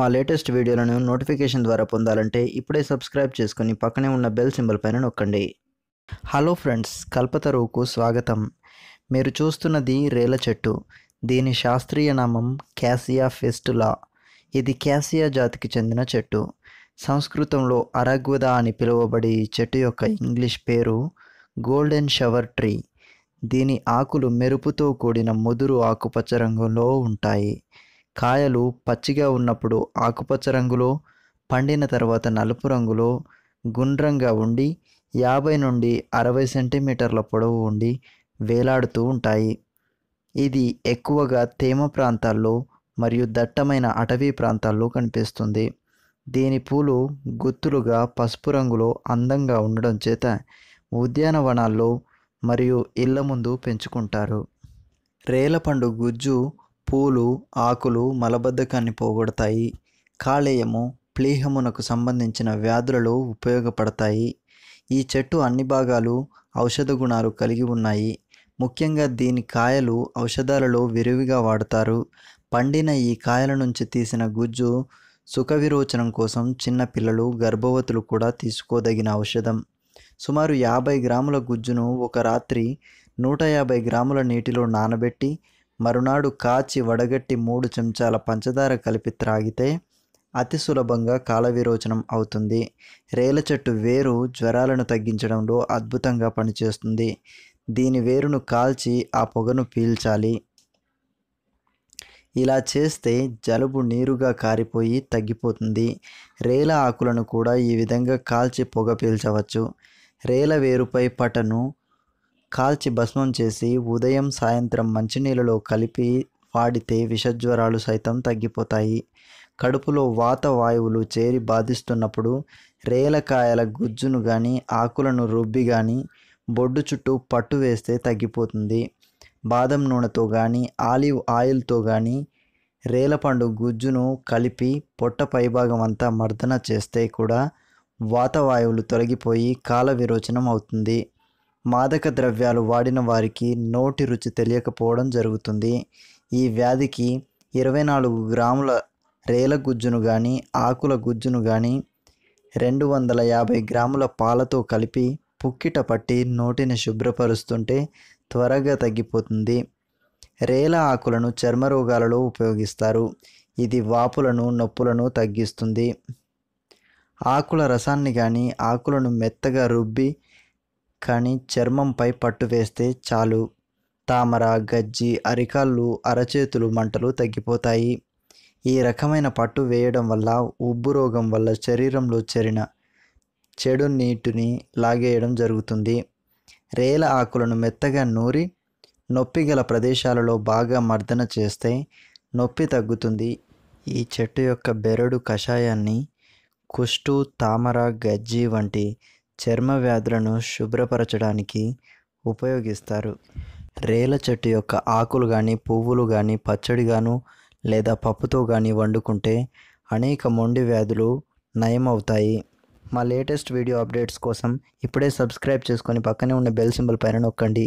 మా లేటెస్ట్ వీడియోలను నోటిఫికేషన్ ద్వారా పొందాలంటే ఇప్పుడే సబ్స్క్రైబ్ చేసుకుని పక్కనే ఉన్న బెల్ సింబల్ పైన నొక్కండి హలో ఫ్రెండ్స్ కల్పతరువుకు స్వాగతం మీరు చూస్తున్నది రేల చెట్టు దీని శాస్త్రీయ నామం క్యాసియా ఫెస్టులా ఇది క్యాసియా జాతికి చెందిన చెట్టు సంస్కృతంలో అరగ్వద అని పిలువబడి చెట్టు యొక్క ఇంగ్లీష్ పేరు గోల్డెన్ షవర్ ట్రీ దీని ఆకులు మెరుపుతో కూడిన ముదురు ఆకుపచ్చ రంగులో ఉంటాయి కాయలు పచ్చిగా ఉన్నప్పుడు ఆకుపచ్చ రంగులో పండిన తర్వాత నలుపు రంగులో గుండ్రంగా ఉండి యాభై నుండి అరవై సెంటీమీటర్ల పొడవు ఉండి వేలాడుతూ ఉంటాయి ఇది ఎక్కువగా తేమ ప్రాంతాల్లో మరియు దట్టమైన అటవీ ప్రాంతాల్లో కనిపిస్తుంది దీని పూలు గుత్తులుగా పసుపు రంగులో అందంగా ఉండడం చేత ఉద్యానవనాల్లో మరియు ఇళ్ల ముందు పెంచుకుంటారు రేలపండు గుజ్జు పూలు ఆకులు మలబద్ధకాన్ని పోగొడతాయి కాలేయము ప్లీహమునకు సంబంధించిన వ్యాధులలో ఉపయోగపడతాయి ఈ చెట్టు అన్ని భాగాలు ఔషధ గుణాలు కలిగి ఉన్నాయి ముఖ్యంగా దీని కాయలు ఔషధాలలో విరివిగా వాడతారు పండిన ఈ కాయల నుంచి తీసిన గుజ్జు సుఖ విరోచనం కోసం చిన్న పిల్లలు గర్భవతులు కూడా తీసుకోదగిన ఔషధం సుమారు యాభై గ్రాముల గుజ్జును ఒక రాత్రి నూట యాభై గ్రాముల నీటిలో నానబెట్టి మరునాడు కాచి వడగట్టి మూడు చెంచాల పంచదార కలిపి త్రాగితే అతి సులభంగా కాలవిరోచనం అవుతుంది రేల చెట్టు వేరు జ్వరాలను తగ్గించడంలో అద్భుతంగా పనిచేస్తుంది దీని వేరును కాల్చి ఆ పొగను పీల్చాలి ఇలా చేస్తే జలుబు నీరుగా కారిపోయి తగ్గిపోతుంది రేల ఆకులను కూడా ఈ విధంగా కాల్చి పొగ పీల్చవచ్చు రేల వేరుపై పటను కాల్చి భస్మం చేసి ఉదయం సాయంత్రం మంచినీళ్ళలో కలిపి వాడితే విషజ్వరాలు సైతం తగ్గిపోతాయి కడుపులో వాత వాయువులు చేరి బాధిస్తున్నప్పుడు రేలకాయల గుజ్జును కానీ ఆకులను రుబ్బి కానీ బొడ్డు చుట్టూ పట్టు వేస్తే తగ్గిపోతుంది బాదం నూనెతో కానీ ఆలివ్ ఆయిల్తో కానీ రేలపండు గుజ్జును కలిపి పొట్ట పైభాగం అంతా మర్దన చేస్తే కూడా వాతవాయువులు తొలగిపోయి కాల విరోచనం అవుతుంది మాదక ద్రవ్యాలు వాడిన వారికి నోటి రుచి తెలియకపోవడం జరుగుతుంది ఈ వ్యాధికి ఇరవై నాలుగు గ్రాముల రేల గుజ్జును కానీ ఆకుల గుజ్జును కానీ రెండు వందల యాభై గ్రాముల పాలతో కలిపి పుక్కిట పట్టి నోటిని శుభ్రపరుస్తుంటే త్వరగా తగ్గిపోతుంది రేల ఆకులను చర్మ రోగాలలో ఉపయోగిస్తారు ఇది వాపులను నొప్పులను తగ్గిస్తుంది ఆకుల రసాన్ని కానీ ఆకులను మెత్తగా రుబ్బి కానీ చర్మంపై పట్టు వేస్తే చాలు తామర గజ్జి అరికాళ్ళు అరచేతులు మంటలు తగ్గిపోతాయి ఈ రకమైన పట్టు వేయడం వల్ల ఉబ్బు రోగం వల్ల శరీరంలో చెరిన చెడు నీటిని లాగేయడం జరుగుతుంది రేల ఆకులను మెత్తగా నూరి నొప్పి గల ప్రదేశాలలో బాగా మర్దన చేస్తే నొప్పి తగ్గుతుంది ఈ చెట్టు యొక్క బెరడు కషాయాన్ని కుష్టు తామర గజ్జి వంటి చర్మ వ్యాధులను శుభ్రపరచడానికి ఉపయోగిస్తారు రేల చెట్టు యొక్క ఆకులు కానీ పువ్వులు కానీ పచ్చడిగాను లేదా పప్పుతో కానీ వండుకుంటే అనేక మొండి వ్యాధులు నయమవుతాయి మా లేటెస్ట్ వీడియో అప్డేట్స్ కోసం ఇప్పుడే సబ్స్క్రైబ్ చేసుకొని పక్కనే ఉన్న బెల్ సింబల్ పైన నొక్కండి